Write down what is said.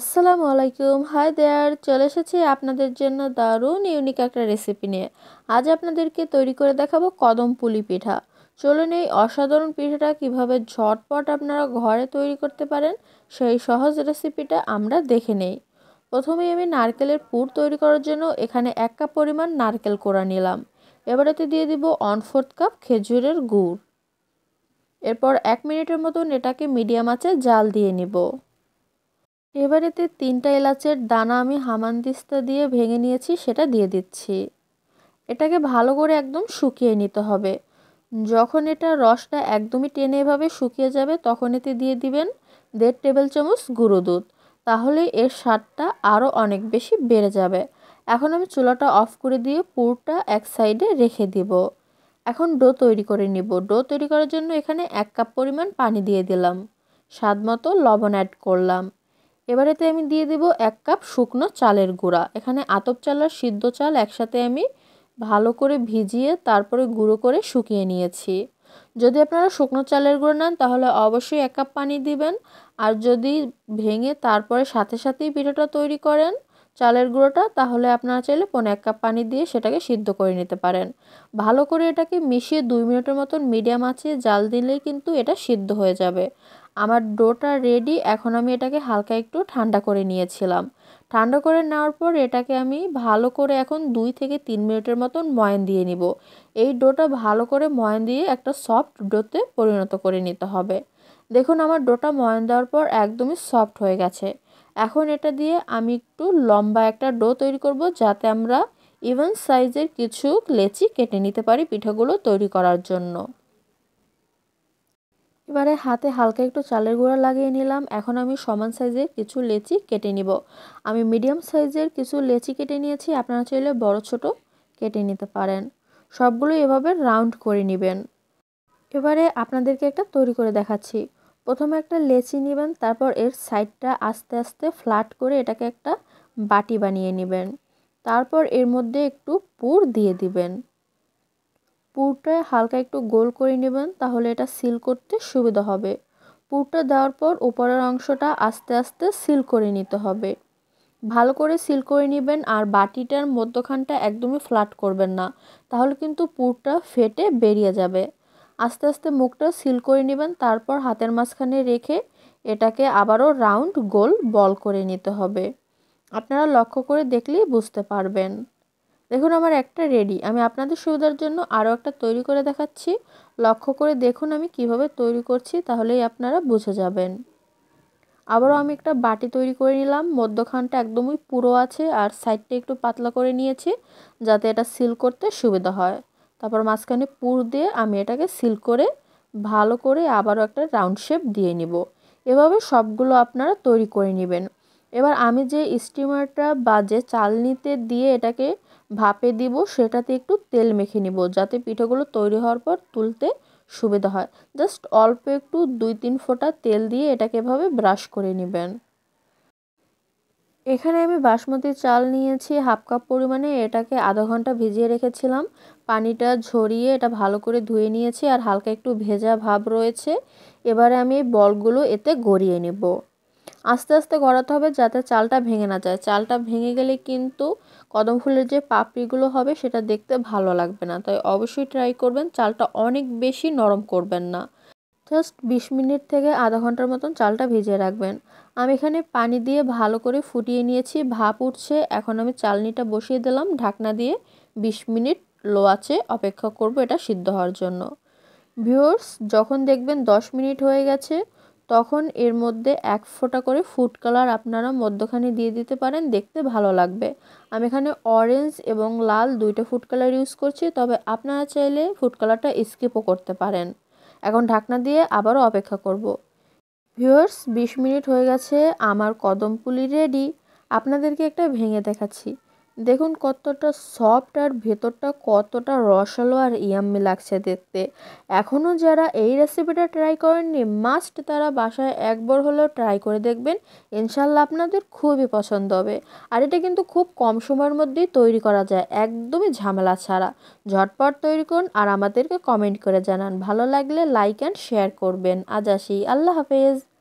আসসালামু আলাইকুম hi there চলে এসেছি আপনাদের জন্য দারুণ ইউনিক একটা রেসিপি নিয়ে আজ আপনাদেরকে তৈরি করে দেখাবো কদম পুলি পিঠা চলুন এই অসাধারণ পিঠাটা কিভাবে ঝটপট আপনারা ঘরে তৈরি করতে পারেন সেই সহজ রেসিপিটা আমরা দেখে নেই প্রথমেই আমি নারকেলের পুর তৈরি করার জন্য এখানে এক কাপ পরিমাণ নারকেল কোড়া নিলাম এবারেতে দিয়ে দিব ওয়ান ফোর্থ কাপ খেজুরের গুড় এরপর এক মিনিটের মতন এটাকে মিডিয়াম আঁচে জাল দিয়ে নিব এবারেতে তিনটা এলাচের দানা আমি হামানদিস্তা দিয়ে ভেঙে নিয়েছি সেটা দিয়ে দিচ্ছি এটাকে ভালো করে একদম শুকিয়ে নিতে হবে যখন এটা রসটা একদমই টেনে এভাবে শুকিয়ে যাবে তখন এতে দিয়ে দিবেন দেড় টেবিল চামচ গুঁড়ো দুধ তাহলে এর স্বাদটা আরও অনেক বেশি বেড়ে যাবে এখন আমি চুলাটা অফ করে দিয়ে পুরটা এক সাইডে রেখে দিব এখন ডো তৈরি করে নিব ডো তৈরি করার জন্য এখানে এক কাপ পরিমাণ পানি দিয়ে দিলাম স্বাদ মতো লবণ অ্যাড করলাম এবারেতে আমি দিয়ে দেব এক কাপ শুকনো চালের গুঁড়া এখানে আতপ চাল আর সিদ্ধ চাল একসাথে আমি ভালো করে ভিজিয়ে তারপরে গুঁড়ো করে শুকিয়ে নিয়েছি যদি আপনারা শুকনো চালের গুঁড়ো নেন তাহলে অবশ্যই এক কাপ পানি দিবেন আর যদি ভেঙে তারপরে সাথে সাথেই পিঠাটা তৈরি করেন চালের গুঁড়োটা তাহলে আপনারা চাইলে পনে এক কাপ পানি দিয়ে সেটাকে সিদ্ধ করে নিতে পারেন ভালো করে এটাকে মিশিয়ে দুই মিনিটের মতন মিডিয়াম আছে জাল দিলেই কিন্তু এটা সিদ্ধ হয়ে যাবে আমার ডোটা রেডি এখন আমি এটাকে হালকা একটু ঠান্ডা করে নিয়েছিলাম ঠান্ডা করে নেওয়ার পর এটাকে আমি ভালো করে এখন দুই থেকে তিন মিনিটের মতন ময়ন দিয়ে নিব এই ডোটা ভালো করে ময়ন দিয়ে একটা সফট ডোতে পরিণত করে নিতে হবে দেখুন আমার ডোটা ময়ন দেওয়ার পর একদমই সফট হয়ে গেছে এখন এটা দিয়ে আমি একটু লম্বা একটা ডো তৈরি করব যাতে আমরা ইভেন সাইজের কিছু লেচি কেটে নিতে পারি পিঠাগুলো তৈরি করার জন্য এবারে হাতে হালকা একটু চালের গুঁড়া লাগিয়ে নিলাম এখন আমি সমান সাইজের কিছু লেচি কেটে নিব আমি মিডিয়াম সাইজের কিছু লেচি কেটে নিয়েছি আপনারা চাইলে বড় ছোট কেটে নিতে পারেন সবগুলো এভাবে রাউন্ড করে নেবেন এবারে আপনাদেরকে একটা তৈরি করে দেখাচ্ছি প্রথমে একটা লেচি নেবেন তারপর এর সাইডটা আস্তে আস্তে ফ্ল্যাট করে এটাকে একটা বাটি বানিয়ে নেবেন তারপর এর মধ্যে একটু পুর দিয়ে দিবেন পুরটা হালকা একটু গোল করে নেবেন তাহলে এটা সিল করতে সুবিধা হবে পুরটা দেওয়ার পর উপরের অংশটা আস্তে আস্তে সিল করে নিতে হবে ভালো করে সিল করে নেবেন আর বাটিটার মধ্যখানটা একদমই ফ্ল্যাট করবেন না তাহলে কিন্তু পুরটা ফেটে বেরিয়ে যাবে আস্তে আস্তে মুখটা সিল করে নেবেন তারপর হাতের মাঝখানে রেখে এটাকে আবারও রাউন্ড গোল বল করে নিতে হবে আপনারা লক্ষ্য করে দেখলেই বুঝতে পারবেন দেখুন আমার একটা রেডি আমি আপনাদের সুবিধার জন্য আরও একটা তৈরি করে দেখাচ্ছি লক্ষ্য করে দেখুন আমি কিভাবে তৈরি করছি তাহলেই আপনারা বুঝে যাবেন আবারও আমি একটা বাটি তৈরি করে নিলাম মধ্যখানটা একদমই পুরো আছে আর সাইডটা একটু পাতলা করে নিয়েছি যাতে এটা সিল করতে সুবিধা হয় তারপর মাঝখানে পুর দিয়ে আমি এটাকে সিল করে ভালো করে আবারও একটা রাউন্ড শেপ দিয়ে নিব এভাবে সবগুলো আপনারা তৈরি করে নেবেন এবার আমি যে স্টিমারটা বা যে চালনিতে দিয়ে এটাকে ভাপে দিব সেটাতে একটু তেল মেখে নিব যাতে পিঠেগুলো তৈরি হওয়ার পর তুলতে সুবিধা হয় জাস্ট অল্প একটু দুই তিন ফোঁটা তেল দিয়ে এটাকে এভাবে ব্রাশ করে নেবেন এখানে আমি বাসমতি চাল নিয়েছি হাফ কাপ পরিমাণে এটাকে আধা ঘন্টা ভিজিয়ে রেখেছিলাম পানিটা ঝরিয়ে এটা ভালো করে ধুয়ে নিয়েছি আর হালকা একটু ভেজা ভাব রয়েছে এবারে আমি বলগুলো এতে গড়িয়ে নেব আস্তে আস্তে গড়াতে হবে যাতে চালটা ভেঙে না যায় চালটা ভেঙে গেলে কিন্তু কদম ফুলের যে পাপড়িগুলো হবে সেটা দেখতে ভালো লাগবে না তাই অবশ্যই ট্রাই করবেন চালটা অনেক বেশি নরম করবেন না জাস্ট বিশ মিনিট থেকে আধা ঘন্টার মতন চালটা ভিজিয়ে রাখবেন আমি এখানে পানি দিয়ে ভালো করে ফুটিয়ে নিয়েছি ভাপ উঠছে এখন আমি চালনিটা বসিয়ে দিলাম ঢাকনা দিয়ে বিশ মিনিট লো আছে অপেক্ষা করব এটা সিদ্ধ হওয়ার জন্য ভিউর্স যখন দেখবেন 10 মিনিট হয়ে গেছে তখন এর মধ্যে এক ফোঁটা করে ফুড কালার আপনারা মধ্যখানে দিয়ে দিতে পারেন দেখতে ভালো লাগবে আমি এখানে অরেঞ্জ এবং লাল দুইটা ফুড কালার ইউজ করছি তবে আপনারা চাইলে ফুড কালারটা স্কিপও করতে পারেন এখন ঢাকনা দিয়ে আবারও অপেক্ষা করব। ভিউয়ার্স ২০ মিনিট হয়ে গেছে আমার কদম পুলি রেডি আপনাদেরকে একটা ভেঙে দেখাচ্ছি দেখুন কতটা সফট আর ভেতরটা কতটা রসালো আর ইয়াম্মি লাগছে দেখতে এখনও যারা এই রেসিপিটা ট্রাই করেননি মাস্ট তারা বাসায় একবার হলেও ট্রাই করে দেখবেন ইনশাল্লাহ আপনাদের খুবই পছন্দ হবে আর এটা কিন্তু খুব কম সময়ের মধ্যেই তৈরি করা যায় একদমই ঝামেলা ছাড়া ঝটপট তৈরি করুন আর আমাদেরকে কমেন্ট করে জানান ভালো লাগলে লাইক অ্যান্ড শেয়ার করবেন আজ আসি আল্লাহ হাফেজ